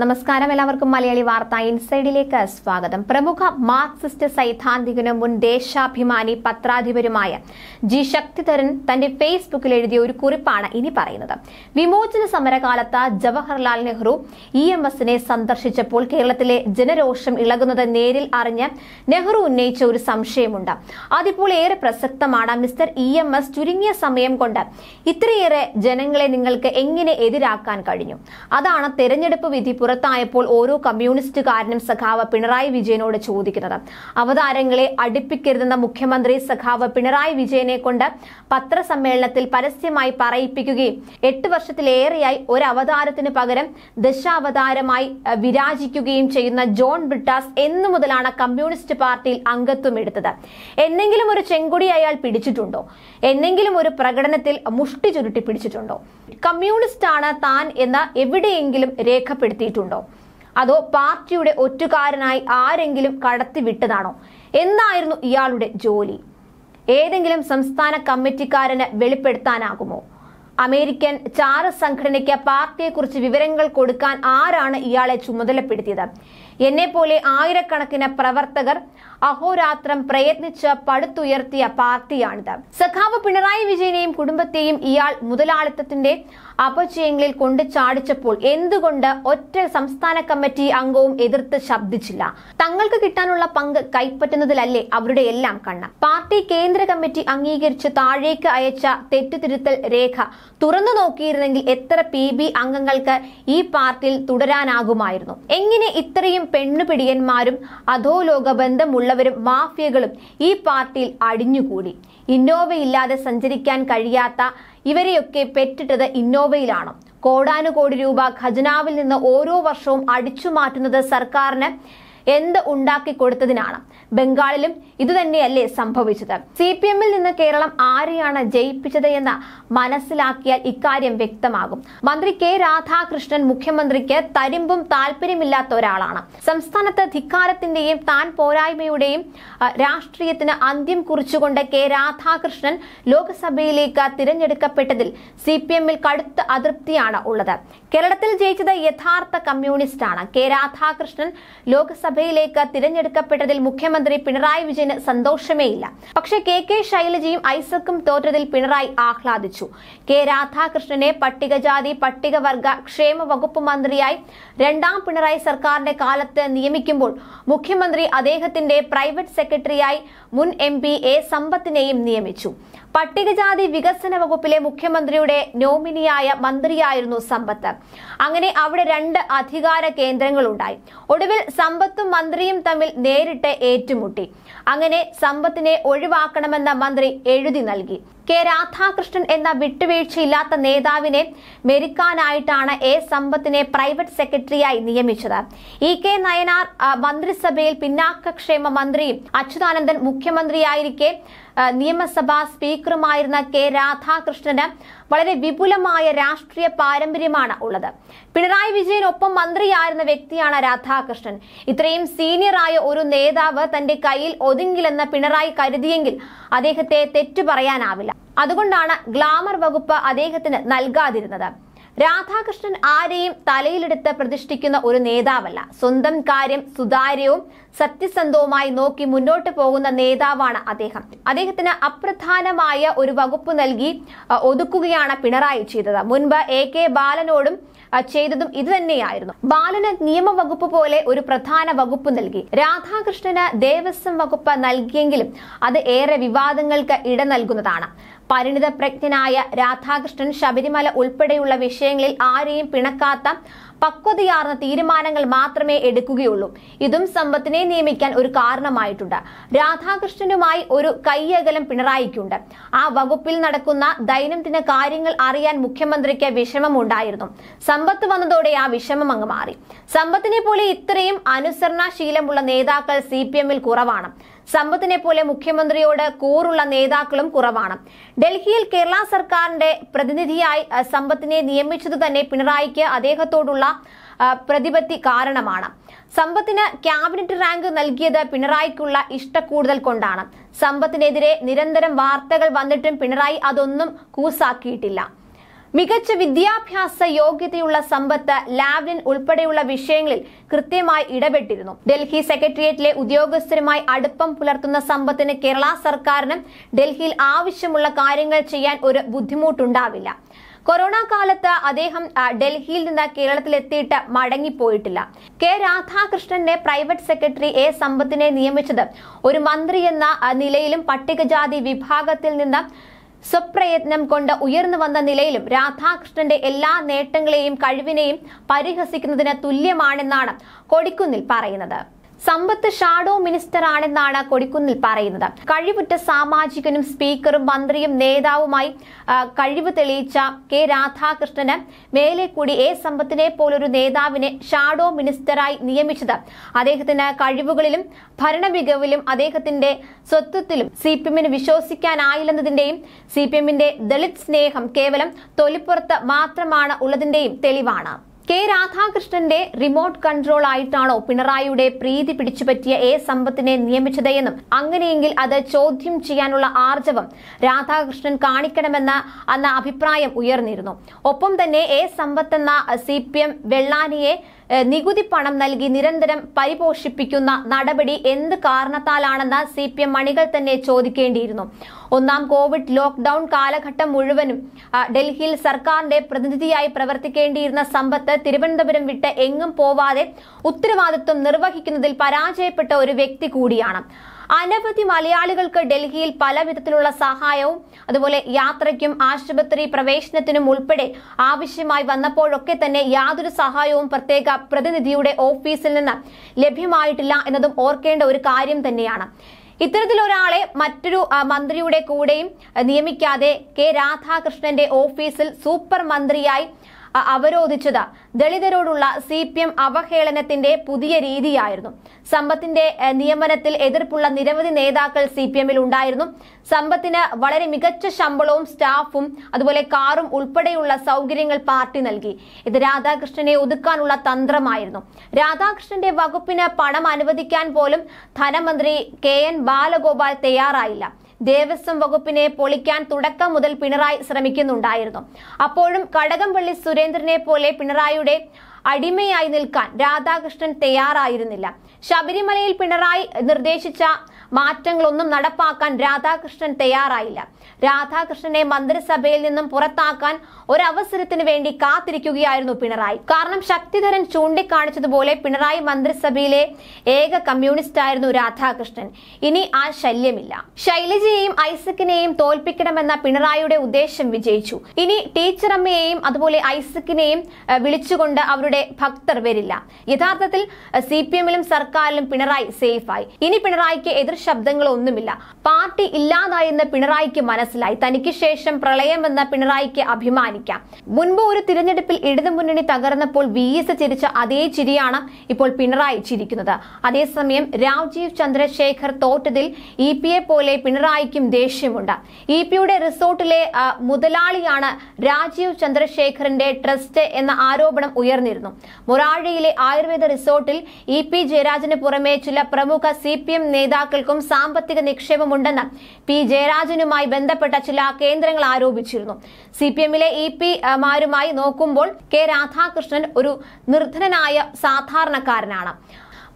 നമസ്കാരം എല്ലാവർക്കും മലയാളി വാർത്ത ഇൻസൈഡിലേക്ക് സ്വാഗതം പ്രമുഖ മാർക്സിസ്റ്റ് സൈദ്ധാന്തികനും മുൻ ദേശാഭിമാനി പത്രാധിപരുമായ ജി ശക്തിധരൻ തന്റെ ഫേസ്ബുക്കിൽ എഴുതിയ ഒരു കുറിപ്പാണ് ഇനി പറയുന്നത് വിമോചന സമരകാലത്ത് ജവഹർലാൽ നെഹ്റു ഇ എം എസിനെ സന്ദർശിച്ചപ്പോൾ കേരളത്തിലെ ജനരോഷം ഇളകുന്നത് നേരിൽ അറിഞ്ഞ് നെഹ്റു ഉന്നയിച്ച ഒരു സംശയമുണ്ട് അതിപ്പോൾ ഏറെ പ്രസക്തമാണ് മിസ്റ്റർ ഇ എം എസ് ചുരുങ്ങിയ സമയം കൊണ്ട് ഇത്രയേറെ ജനങ്ങളെ നിങ്ങൾക്ക് എങ്ങനെ എതിരാക്കാൻ കഴിഞ്ഞു അതാണ് തെരഞ്ഞെടുപ്പ് വിധി പുറത്തായപ്പോൾ ഓരോ കമ്മ്യൂണിസ്റ്റുകാരനും സഖാവ് പിണറായി വിജയനോട് ചോദിക്കുന്നത് അവതാരങ്ങളെ അടുപ്പിക്കരുതെന്ന മുഖ്യമന്ത്രി സഖാവ് പിണറായി വിജയനെ കൊണ്ട് പത്രസമ്മേളനത്തിൽ പരസ്യമായി പറയിപ്പിക്കുകയും എട്ട് വർഷത്തിലേറെയായി ഒരു പകരം ദശാവതാരമായി വിരാജിക്കുകയും ചെയ്യുന്ന ജോൺ ബ്രിട്ടാസ് എന്നു മുതലാണ് കമ്മ്യൂണിസ്റ്റ് പാർട്ടിയിൽ അംഗത്വം എടുത്തത് എന്നെങ്കിലും ഒരു ചെങ്കൊടി അയാൾ പിടിച്ചിട്ടുണ്ടോ എന്നെങ്കിലും ഒരു പ്രകടനത്തിൽ മുഷ്ടി ചുരുട്ടി പിടിച്ചിട്ടുണ്ടോ കമ്മ്യൂണിസ്റ്റ് ആണ് താൻ എന്ന് എവിടെയെങ്കിലും രേഖപ്പെടുത്തി നടത്തിയിട്ടുണ്ടോ അതോ പാർട്ടിയുടെ ഒറ്റുകാരനായി ആരെങ്കിലും കടത്തിവിട്ടതാണോ എന്തായിരുന്നു ഇയാളുടെ ജോലി ഏതെങ്കിലും സംസ്ഥാന കമ്മിറ്റിക്കാരന് വെളിപ്പെടുത്താനാകുമോ അമേരിക്കൻ ചാര സംഘടനയ്ക്ക് പാർട്ടിയെക്കുറിച്ച് വിവരങ്ങൾ കൊടുക്കാൻ ആരാണ് ഇയാളെ ചുമതലപ്പെടുത്തിയത് എന്നെപ്പോലെ ആയിരക്കണക്കിന് പ്രവർത്തകർ അഹോരാത്രം പ്രയത്നിച്ച് പടുത്തുയർത്തിയ പാർട്ടിയാണിത് സഖാവ് പിണറായി വിജയനെയും കുടുംബത്തെയും ഇയാൾ മുതലാളിത്തത്തിന്റെ അപചയങ്ങളിൽ കൊണ്ട് ചാടിച്ചപ്പോൾ എന്തുകൊണ്ട് ഒറ്റ സംസ്ഥാന കമ്മിറ്റി അംഗവും എതിർത്ത് ശബ്ദിച്ചില്ല തങ്ങൾക്ക് കിട്ടാനുള്ള പങ്ക് കൈപ്പറ്റുന്നതിലല്ലേ അവരുടെ എല്ലാം കണ്ണ് പാർട്ടി കേന്ദ്ര കമ്മിറ്റി അംഗീകരിച്ച് താഴേക്ക് അയച്ച തെറ്റുതിരുത്തൽ രേഖ തുറന്നു നോക്കിയിരുന്നെങ്കിൽ എത്ര പി ബി അംഗങ്ങൾക്ക് ഈ പാർട്ടിയിൽ തുടരാനാകുമായിരുന്നു എങ്ങനെ ഇത്രയും പെണ്ണുപിടിയന്മാരും അധോലോക ബന്ധമുള്ളവരും മാഫിയകളും ഈ പാർട്ടിയിൽ അടിഞ്ഞുകൂടി ഇന്നോവയില്ലാതെ സഞ്ചരിക്കാൻ കഴിയാത്ത ഇവരെയൊക്കെ പെറ്റിട്ടത് ഇന്നോവയിലാണ് കോടാനുകോടി രൂപ ഖജനാവിൽ നിന്ന് ഓരോ വർഷവും അടിച്ചു മാറ്റുന്നത് സർക്കാരിന് എന്ത് ഉണ്ടാക്കി കൊടുത്തതിനാണ് ബംഗാളിലും ഇതുതന്നെയല്ലേ സംഭവിച്ചത് സി പി എമ്മിൽ നിന്ന് കേരളം ആരെയാണ് ജയിപ്പിച്ചത് എന്ന് മനസ്സിലാക്കിയാൽ ഇക്കാര്യം വ്യക്തമാകും മന്ത്രി കെ രാധാകൃഷ്ണൻ മുഖ്യമന്ത്രിക്ക് തരിമ്പും താല്പര്യമില്ലാത്ത ഒരാളാണ് സംസ്ഥാനത്ത് ധിക്കാരത്തിന്റെയും താൻ പോരായ്മയുടെയും രാഷ്ട്രീയത്തിന് അന്ത്യം കുറിച്ചുകൊണ്ട് കെ രാധാകൃഷ്ണൻ ലോക്സഭയിലേക്ക് തിരഞ്ഞെടുക്കപ്പെട്ടതിൽ സി പി എമ്മിൽ കടുത്ത അതൃപ്തിയാണ് ഉള്ളത് കേരളത്തിൽ ജയിച്ചത് യഥാർത്ഥ കമ്മ്യൂണിസ്റ്റാണ് കെ രാധാകൃഷ്ണൻ ലോക്സഭ സഭയിലേക്ക് തിരഞ്ഞെടുക്കപ്പെട്ടതിൽ മുഖ്യമന്ത്രി പിണറായി വിജയന് സന്തോഷമേയില്ല പക്ഷേ കെ കെ ശൈലജയും ഐസക്കും തോറ്റതിൽ പിണറായി ആഹ്ലാദിച്ചു കെ രാധാകൃഷ്ണനെ പട്ടികജാതി പട്ടികവർഗ ക്ഷേമ വകുപ്പ് മന്ത്രിയായി രണ്ടാം പിണറായി സർക്കാരിന്റെ കാലത്ത് നിയമിക്കുമ്പോൾ മുഖ്യമന്ത്രി അദ്ദേഹത്തിന്റെ പ്രൈവറ്റ് സെക്രട്ടറിയായി മുൻ എം പി എ സമ്പത്തിനെയും നിയമിച്ചു പട്ടികജാതി വികസന വകുപ്പിലെ മുഖ്യമന്ത്രിയുടെ നോമിനിയായ മന്ത്രിയായിരുന്നു സമ്പത്ത് അങ്ങനെ അവിടെ രണ്ട് അധികാര കേന്ദ്രങ്ങളുണ്ടായി ഒടുവിൽ സമ്പത്തും പ്രതിയും മന്ത്രിയും തമ്മിൽ നേരിട്ട് ഏറ്റുമുട്ടി അങ്ങനെ സമ്പത്തിനെ ഒഴിവാക്കണമെന്ന മന്ത്രി എഴുതി നൽകി കെ രാധാകൃഷ്ണൻ എന്ന വിട്ടുവീഴ്ചയില്ലാത്ത നേതാവിനെ മെരുക്കാനായിട്ടാണ് എ സമ്പത്തിനെ പ്രൈവറ്റ് സെക്രട്ടറിയായി നിയമിച്ചത് ഇ കെ നയനാർ മന്ത്രിസഭയിൽ പിന്നാക്കക്ഷേമ മന്ത്രിയും അച്യുതാനന്ദൻ മുഖ്യമന്ത്രിയായിരിക്കെ നിയമസഭാ സ്പീക്കറുമായിരുന്ന കെ രാധാകൃഷ്ണന് വളരെ വിപുലമായ രാഷ്ട്രീയ പാരമ്പര്യമാണ് ഉള്ളത് പിണറായി വിജയനൊപ്പം മന്ത്രിയായിരുന്ന വ്യക്തിയാണ് രാധാകൃഷ്ണൻ ഇത്രയും സീനിയറായ ഒരു നേതാവ് തന്റെ കയ്യിൽ ഒതുങ്ങില്ലെന്ന് പിണറായി കരുതിയെങ്കിൽ അദ്ദേഹത്തെ തെറ്റു പറയാനാവില്ല അതുകൊണ്ടാണ് ഗ്ലാമർ വകുപ്പ് അദ്ദേഹത്തിന് നൽകാതിരുന്നത് രാധാകൃഷ്ണൻ ആരെയും തലയിലെടുത്ത് പ്രതിഷ്ഠിക്കുന്ന ഒരു നേതാവല്ല സ്വന്തം കാര്യം സുതാര്യവും സത്യസന്ധവുമായി നോക്കി മുന്നോട്ട് പോകുന്ന നേതാവാണ് അദ്ദേഹം അദ്ദേഹത്തിന് അപ്രധാനമായ ഒരു വകുപ്പ് നൽകി ഒതുക്കുകയാണ് പിണറായി ചെയ്തത് മുൻപ് എ കെ ബാലനോടും ചെയ്തതും ഇത് തന്നെയായിരുന്നു ബാലന് നിയമവകുപ്പ് പോലെ ഒരു പ്രധാന വകുപ്പ് നൽകി രാധാകൃഷ്ണന് ദേവസ്വം വകുപ്പ് നൽകിയെങ്കിലും അത് ഏറെ വിവാദങ്ങൾക്ക് ഇട നൽകുന്നതാണ് പരിണിതപ്രജ്ഞനായ രാധാകൃഷ്ണൻ ശബരിമല ഉൾപ്പെടെയുള്ള വിഷയങ്ങളിൽ ആരെയും പിണക്കാത്ത പക്വതയാർന്ന തീരുമാനങ്ങൾ മാത്രമേ എടുക്കുകയുള്ളൂ ഇതും സമ്പത്തിനെ നിയമിക്കാൻ ഒരു കാരണമായിട്ടുണ്ട് രാധാകൃഷ്ണനുമായി ഒരു കയ്യകലം പിണറായിക്കുണ്ട് ആ വകുപ്പിൽ നടക്കുന്ന ദൈനംദിന കാര്യങ്ങൾ അറിയാൻ മുഖ്യമന്ത്രിക്ക് വിഷമമുണ്ടായിരുന്നു സമ്പത്ത് വന്നതോടെ ആ വിഷമം അങ്ങ് മാറി സമ്പത്തിനെ പോലെ ഇത്രയും അനുസരണാശീലമുള്ള നേതാക്കൾ സി പി എമ്മിൽ കുറവാണ് സമ്പത്തിനെ പോലെ മുഖ്യമന്ത്രിയോട് കൂറുള്ള നേതാക്കളും കുറവാണ് ഡൽഹിയിൽ കേരള സർക്കാരിന്റെ പ്രതിനിധിയായി സമ്പത്തിനെ നിയമിച്ചത് തന്നെ പിണറായിക്ക് അദ്ദേഹത്തോടുള്ള ഉള്ള പ്രതിപത്തി കാരണമാണ് സമ്പത്തിന് ക്യാബിനറ്റ് റാങ്ക് നൽകിയത് പിണറായിക്കുള്ള ഇഷ്ടക്കൂടുതൽ കൊണ്ടാണ് സമ്പത്തിനെതിരെ നിരന്തരം വാർത്തകൾ വന്നിട്ടും പിണറായി അതൊന്നും കൂസാക്കിയിട്ടില്ല മികച്ച വിദ്യാഭ്യാസ യോഗ്യതയുള്ള സമ്പത്ത് ലാവ്ലിൻ ഉൾപ്പെടെയുള്ള വിഷയങ്ങളിൽ കൃത്യമായി ഇടപെട്ടിരുന്നു ഡൽഹി സെക്രട്ടേറിയറ്റിലെ ഉദ്യോഗസ്ഥരുമായി അടുപ്പം പുലർത്തുന്ന സമ്പത്തിന് കേരള സർക്കാരിനും ഡൽഹിയിൽ ആവശ്യമുള്ള കാര്യങ്ങൾ ചെയ്യാൻ ഒരു ബുദ്ധിമുട്ടുണ്ടാവില്ല കൊറോണ കാലത്ത് അദ്ദേഹം ഡൽഹിയിൽ നിന്ന് കേരളത്തിലെത്തിയിട്ട് മടങ്ങിപ്പോയിട്ടില്ല കെ രാധാകൃഷ്ണന്റെ പ്രൈവറ്റ് സെക്രട്ടറി എ സമ്പത്തിനെ നിയമിച്ചത് ഒരു മന്ത്രി എന്ന നിലയിലും പട്ടികജാതി വിഭാഗത്തിൽ നിന്ന് സ്വപ്രയത്നം കൊണ്ട് ഉയർന്നു വന്ന നിലയിലും രാധാകൃഷ്ണന്റെ എല്ലാ നേട്ടങ്ങളെയും കഴിവിനെയും പരിഹസിക്കുന്നതിന് തുല്യമാണെന്നാണ് കൊടിക്കുന്നിൽ പറയുന്നത് സമ്പത്ത് ഷാഡോ മിനിസ്റ്റർ ആണെന്നാണ് കൊടിക്കുന്നിൽ പറയുന്നത് കഴിവുറ്റ സാമാജികനും സ്പീക്കറും മന്ത്രിയും നേതാവുമായി കഴിവ് തെളിയിച്ച കെ രാധാകൃഷ്ണന് കൂടി എ സമ്പത്തിനെ പോലൊരു നേതാവിനെ ഷാഡോ മിനിസ്റ്ററായി നിയമിച്ചത് അദ്ദേഹത്തിന് കഴിവുകളിലും ഭരണമികവിലും അദ്ദേഹത്തിന്റെ സ്വത്വത്തിലും സി പി എമ്മിന് വിശ്വസിക്കാനായില്ലെന്നതിന്റെയും സി പി എമ്മിന്റെ ദളിത് സ്നേഹം കേവലം തൊലിപ്പുറത്ത് മാത്രമാണ് ഉള്ളതിന്റെയും തെളിവാണ് കെ രാധാകൃഷ്ണന്റെ റിമോട്ട് കൺട്രോൾ ആയിട്ടാണോ പിണറായിയുടെ പ്രീതി പിടിച്ചുപറ്റിയ എ സമ്പത്തിനെ നിയമിച്ചതെന്നും അങ്ങനെയെങ്കിൽ അത് ചോദ്യം ചെയ്യാനുള്ള ആർജവം രാധാകൃഷ്ണൻ കാണിക്കണമെന്ന അന്ന അഭിപ്രായം ഉയർന്നിരുന്നു ഒപ്പം തന്നെ എ സമ്പത്ത് എന്ന സി പി എം വെള്ളാനിയെ നികുതി പണം നൽകി നിരന്തരം പരിപോഷിപ്പിക്കുന്ന നടപടി എന്ത് കാരണത്താലാണെന്ന് സി പി എം മണികൾ തന്നെ ചോദിക്കേണ്ടിയിരുന്നു ഒന്നാം കോവിഡ് ലോക്ക്ഡൌൺ കാലഘട്ടം മുഴുവനും ഡൽഹിയിൽ സർക്കാരിന്റെ പ്രതിനിധിയായി പ്രവർത്തിക്കേണ്ടിയിരുന്ന സമ്പത്ത് തിരുവനന്തപുരം വിട്ട് എങ്ങും പോവാതെ ഉത്തരവാദിത്വം നിർവഹിക്കുന്നതിൽ പരാജയപ്പെട്ട ഒരു വ്യക്തി കൂടിയാണ് അനവധി മലയാളികൾക്ക് ഡൽഹിയിൽ പല വിധത്തിലുള്ള സഹായവും അതുപോലെ യാത്രയ്ക്കും ആശുപത്രി പ്രവേശനത്തിനും ഉൾപ്പെടെ ആവശ്യമായി വന്നപ്പോഴൊക്കെ തന്നെ യാതൊരു സഹായവും പ്രത്യേക പ്രതിനിധിയുടെ ഓഫീസിൽ നിന്ന് ലഭ്യമായിട്ടില്ല എന്നതും ഓർക്കേണ്ട ഒരു കാര്യം തന്നെയാണ് ഇത്തരത്തിലൊരാളെ മറ്റൊരു മന്ത്രിയുടെ കൂടെയും നിയമിക്കാതെ കെ രാധാകൃഷ്ണന്റെ ഓഫീസിൽ സൂപ്പർ മന്ത്രിയായി അവരോധിച്ചത് ദളിതരോടുള്ള സി പി എം അവഹേളനത്തിന്റെ പുതിയ രീതിയായിരുന്നു സമ്പത്തിന്റെ നിയമനത്തിൽ എതിർപ്പുള്ള നിരവധി നേതാക്കൾ സി പി എമ്മിൽ ഉണ്ടായിരുന്നു സമ്പത്തിന് വളരെ മികച്ച ശമ്പളവും സ്റ്റാഫും അതുപോലെ കാറും ഉൾപ്പെടെയുള്ള സൗകര്യങ്ങൾ പാർട്ടി നൽകി ഇത് രാധാകൃഷ്ണനെ ഒതുക്കാനുള്ള തന്ത്രമായിരുന്നു രാധാകൃഷ്ണന്റെ വകുപ്പിന് പണം അനുവദിക്കാൻ പോലും ധനമന്ത്രി കെ എൻ ബാലഗോപാൽ തയ്യാറായില്ല ദേവസ്വം വകുപ്പിനെ പൊളിക്കാൻ തുടക്കം മുതൽ പിണറായി ശ്രമിക്കുന്നുണ്ടായിരുന്നു അപ്പോഴും കടകംപള്ളി സുരേന്ദ്രനെ പോലെ പിണറായിയുടെ അടിമയായി നിൽക്കാൻ രാധാകൃഷ്ണൻ തയ്യാറായിരുന്നില്ല ശബരിമലയിൽ പിണറായി നിർദ്ദേശിച്ച മാറ്റങ്ങളൊന്നും നടപ്പാക്കാൻ രാധാകൃഷ്ണൻ തയ്യാറായില്ല രാധാകൃഷ്ണനെ മന്ത്രിസഭയിൽ നിന്നും പുറത്താക്കാൻ ഒരവസരത്തിന് വേണ്ടി കാത്തിരിക്കുകയായിരുന്നു പിണറായി കാരണം ശക്തിധരൻ ചൂണ്ടിക്കാണിച്ചതുപോലെ പിണറായി മന്ത്രിസഭയിലെ ഏക കമ്മ്യൂണിസ്റ്റ് ആയിരുന്നു രാധാകൃഷ്ണൻ ഇനി ആ ശല്യമില്ല ശൈലജയെയും ഐസക്കിനെയും തോൽപ്പിക്കണമെന്ന പിണറായിയുടെ ഉദ്ദേശം വിജയിച്ചു ഇനി ടീച്ചറമ്മയെയും അതുപോലെ ഐസക്കിനെയും വിളിച്ചുകൊണ്ട് അവരുടെ ഭക്തർ വരില്ല യഥാർത്ഥത്തിൽ സി പി എമ്മിലും സർക്കാരിലും പിണറായി സേഫായി ഇനി പിണറായിക്ക് എതിർ ശബ്ദങ്ങളൊന്നുമില്ല പാർട്ടി ഇല്ലാതായെന്ന് പിണറായിക്ക് മനസ്സിലായി തനിക്ക് ശേഷം പ്രളയമെന്ന പിണറായിക്ക് അഭിമാനിക്കാം മുൻപ് ഒരു തിരഞ്ഞെടുപ്പിൽ ഇടതുമുന്നണി തകർന്നപ്പോൾ വി എസ് ചിരിച്ച അതേ ചിരിയാണ് ഇപ്പോൾ പിണറായി ചിരിക്കുന്നത് അതേസമയം രാജീവ് ചന്ദ്രശേഖർ തോറ്റതിൽ ഇ പി എ പോലെ പിണറായിക്കും ദേഷ്യമുണ്ട് ഇ പിയുടെ റിസോർട്ടിലെ മുതലാളിയാണ് രാജീവ് ചന്ദ്രശേഖറിന്റെ ട്രസ്റ്റ് എന്ന ആരോപണം ഉയർന്നിരുന്നു മൊറാഴയിലെ ആയുർവേദ റിസോർട്ടിൽ ഇ പി ജയരാജന് പുറമെ ചില പ്രമുഖ സി പി എം നേതാക്കൾ കമ്പനികൾക്കും സാമ്പത്തിക നിക്ഷേപമുണ്ടെന്ന് പി ജയരാജനുമായി ബന്ധപ്പെട്ട ചില കേന്ദ്രങ്ങൾ ആരോപിച്ചിരുന്നു സി പി എമ്മിലെ ഇ പി മാരുമായി നോക്കുമ്പോൾ കെ രാധാകൃഷ്ണൻ ഒരു നിർധനനായ സാധാരണക്കാരനാണ്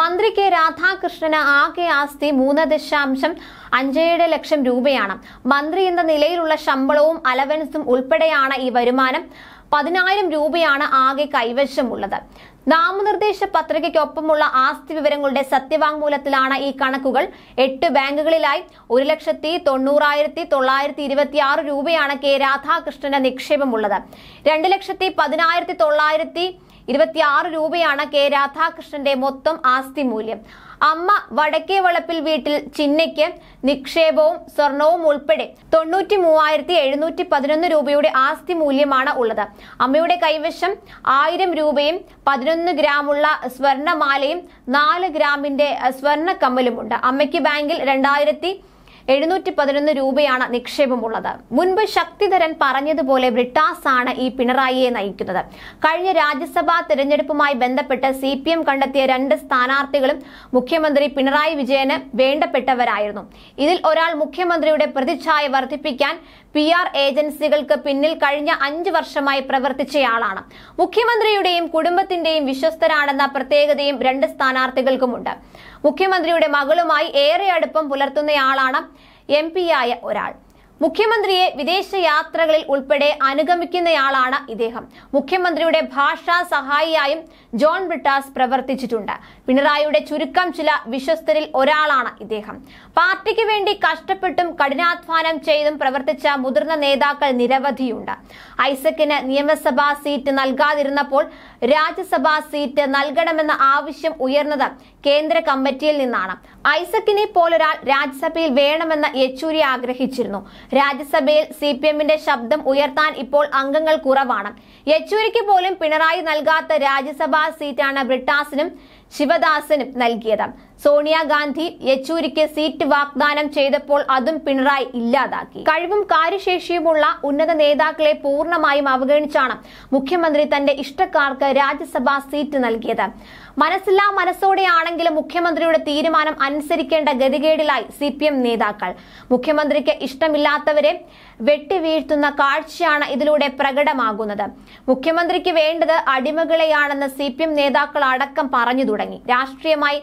മന്ത്രി കെ രാധാകൃഷ്ണന് ആകെ ആസ്തി മൂന്ന് ദശാംശം അഞ്ചേഴ് ലക്ഷം രൂപയാണ് മന്ത്രി എന്ന നിലയിലുള്ള ശമ്പളവും അലവൻസും ഉൾപ്പെടെയാണ് ഈ വരുമാനം പതിനായിരം രൂപയാണ് ആകെ കൈവശമുള്ളത് നാമനിർദ്ദേശ പത്രികയ്ക്കൊപ്പമുള്ള ആസ്തി വിവരങ്ങളുടെ സത്യവാങ്മൂലത്തിലാണ് ഈ കണക്കുകൾ എട്ട് ബാങ്കുകളിലായി ഒരു ലക്ഷത്തി തൊണ്ണൂറായിരത്തി തൊള്ളായിരത്തി ഇരുപത്തിയാറ് രൂപയാണ് കെ രാധാകൃഷ്ണന്റെ നിക്ഷേപമുള്ളത് രണ്ട് ലക്ഷത്തി പതിനായിരത്തി തൊള്ളായിരത്തി ഇരുപത്തിയാറ് രൂപയാണ് കെ രാധാകൃഷ്ണന്റെ മൊത്തം ആസ്തി മൂല്യം അമ്മ വടക്കേ വളപ്പിൽ വീട്ടിൽ ചിന്നയ്ക്ക് നിക്ഷേപവും സ്വർണവും ഉൾപ്പെടെ തൊണ്ണൂറ്റി മൂവായിരത്തി എഴുന്നൂറ്റി പതിനൊന്ന് രൂപയുടെ ആസ്തി മൂല്യമാണ് ഉള്ളത് അമ്മയുടെ കൈവശം ആയിരം രൂപയും പതിനൊന്ന് ഗ്രാമുള്ള സ്വർണമാലയും നാല് ഗ്രാമിന്റെ സ്വർണ്ണ കമ്മലുമുണ്ട് അമ്മയ്ക്ക് ബാങ്കിൽ രണ്ടായിരത്തി എഴുന്നൂറ്റി പതിനൊന്ന് രൂപയാണ് നിക്ഷേപമുള്ളത് മുൻപ് ശക്തിധരൻ പറഞ്ഞതുപോലെ ബ്രിട്ടാസ് ആണ് ഈ പിണറായിയെ നയിക്കുന്നത് കഴിഞ്ഞ രാജ്യസഭാ തെരഞ്ഞെടുപ്പുമായി ബന്ധപ്പെട്ട് സി പി എം കണ്ടെത്തിയ രണ്ട് സ്ഥാനാർത്ഥികളും മുഖ്യമന്ത്രി പിണറായി വിജയന് വേണ്ടപ്പെട്ടവരായിരുന്നു ഇതിൽ ഒരാൾ മുഖ്യമന്ത്രിയുടെ പ്രതിച്ഛായ വർദ്ധിപ്പിക്കാൻ പി ആർ ഏജൻസികൾക്ക് പിന്നിൽ കഴിഞ്ഞ അഞ്ചു വർഷമായി പ്രവർത്തിച്ചയാളാണ് മുഖ്യമന്ത്രിയുടെയും കുടുംബത്തിന്റെയും വിശ്വസ്തരാണെന്ന പ്രത്യേകതയും രണ്ട് സ്ഥാനാർത്ഥികൾക്കുമുണ്ട് മുഖ്യമന്ത്രിയുടെ മകളുമായി ഏറെ അടുപ്പം പുലർത്തുന്നയാളാണ് എം പിയായ ഒരാൾ മുഖ്യമന്ത്രിയെ വിദേശ യാത്രകളിൽ ഉൾപ്പെടെ അനുഗമിക്കുന്നയാളാണ് ഇദ്ദേഹം മുഖ്യമന്ത്രിയുടെ ഭാഷാ സഹായിയായും ജോൺ ബ്രിട്ടാസ് പ്രവർത്തിച്ചിട്ടുണ്ട് പിണറായിയുടെ ചുരുക്കം ചില വിശ്വസ്തരിൽ ഒരാളാണ് ഇദ്ദേഹം പാർട്ടിക്ക് വേണ്ടി കഷ്ടപ്പെട്ടും കഠിനാധ്വാനം ചെയ്തും പ്രവർത്തിച്ച മുതിർന്ന നേതാക്കൾ നിരവധിയുണ്ട് ഐസക്കിന് നിയമസഭാ സീറ്റ് നൽകാതിരുന്നപ്പോൾ രാജ്യസഭാ സീറ്റ് നൽകണമെന്ന ആവശ്യം ഉയർന്നത് കേന്ദ്ര കമ്മിറ്റിയിൽ നിന്നാണ് ഐസക്കിനെ പോലൊരാൾ രാജ്യസഭയിൽ വേണമെന്ന് യെച്ചൂരി ആഗ്രഹിച്ചിരുന്നു രാജ്യസഭയിൽ സി പി എമ്മിന്റെ ശബ്ദം ഉയർത്താൻ ഇപ്പോൾ അംഗങ്ങൾ കുറവാണ് യെച്ചൂരിക്ക് പോലും പിണറായി നൽകാത്ത രാജ്യസഭാ സീറ്റാണ് ബ്രിട്ടാസിനും ശിവദാസനും നൽകിയത് സോണിയാഗാന്ധി യെച്ചൂരിക്ക് സീറ്റ് വാഗ്ദാനം ചെയ്തപ്പോൾ അതും പിണറായി ഇല്ലാതാക്കി കഴിവും കാര്യശേഷിയുമുള്ള ഉന്നത നേതാക്കളെ പൂർണ്ണമായും അവഗണിച്ചാണ് മുഖ്യമന്ത്രി തന്റെ ഇഷ്ടക്കാർക്ക് രാജ്യസഭാ സീറ്റ് നൽകിയത് മനസ്സില്ലാ മനസ്സോടെയാണെങ്കിലും മുഖ്യമന്ത്രിയുടെ തീരുമാനം അനുസരിക്കേണ്ട ഗതികേടിലായി സി പി എം നേതാക്കൾ മുഖ്യമന്ത്രിക്ക് ഇഷ്ടമില്ലാത്തവരെ വെട്ടിവീഴ്ത്തുന്ന കാഴ്ചയാണ് ഇതിലൂടെ പ്രകടമാകുന്നത് മുഖ്യമന്ത്രിക്ക് വേണ്ടത് അടിമകളെയാണെന്ന് സി പി എം നേതാക്കൾ അടക്കം പറഞ്ഞു തുടങ്ങി തുടങ്ങി രാഷ്ട്രീയമായി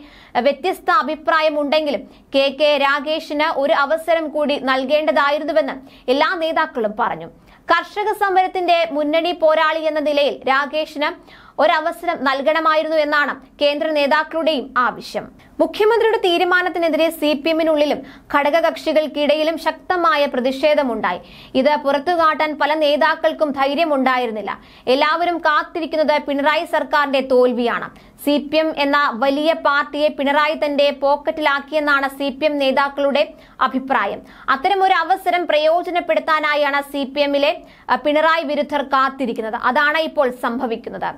വ്യത്യസ്ത അഭിപ്രായമുണ്ടെങ്കിലും കെ കെ രാഗേഷിന് ഒരു അവസരം കൂടി നൽകേണ്ടതായിരുന്നുവെന്ന് എല്ലാ നേതാക്കളും പറഞ്ഞു കർഷക സമരത്തിന്റെ മുന്നണി പോരാളി എന്ന നിലയിൽ രാഗേഷിന് ഒരവസരം നൽകണമായിരുന്നു എന്നാണ് കേന്ദ്ര നേതാക്കളുടെയും ആവശ്യം മുഖ്യമന്ത്രിയുടെ തീരുമാനത്തിനെതിരെ സി പി എമ്മിനുള്ളിലും ഘടകകക്ഷികൾക്കിടയിലും ശക്തമായ പ്രതിഷേധമുണ്ടായി ഇത് പുറത്തു കാട്ടാൻ പല നേതാക്കൾക്കും ധൈര്യമുണ്ടായിരുന്നില്ല എല്ലാവരും കാത്തിരിക്കുന്നത് പിണറായി സർക്കാരിന്റെ തോൽവിയാണ് സി പി എം എന്ന വലിയ പാർട്ടിയെ പിണറായി തന്റെ പോക്കറ്റിലാക്കിയെന്നാണ് സി പി എം നേതാക്കളുടെ അഭിപ്രായം അത്തരമൊരു അവസരം പ്രയോജനപ്പെടുത്താനായാണ് സി പി എമ്മിലെ പിണറായി വിരുദ്ധർ കാത്തിരിക്കുന്നത് അതാണ് ഇപ്പോൾ സംഭവിക്കുന്നത്